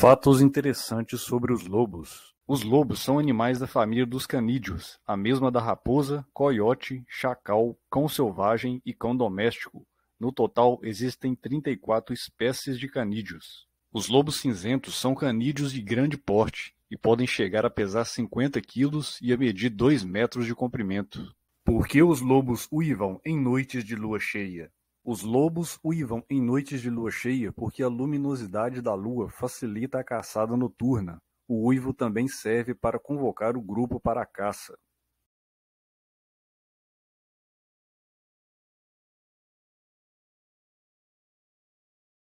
Fatos interessantes sobre os lobos. Os lobos são animais da família dos canídeos, a mesma da raposa, coiote, chacal, cão selvagem e cão doméstico. No total, existem 34 espécies de canídeos. Os lobos cinzentos são canídeos de grande porte e podem chegar a pesar 50 quilos e a medir 2 metros de comprimento. Por que os lobos uivam em noites de lua cheia? Os lobos uivam em noites de lua cheia porque a luminosidade da lua facilita a caçada noturna; o uivo também serve para convocar o grupo para a caça.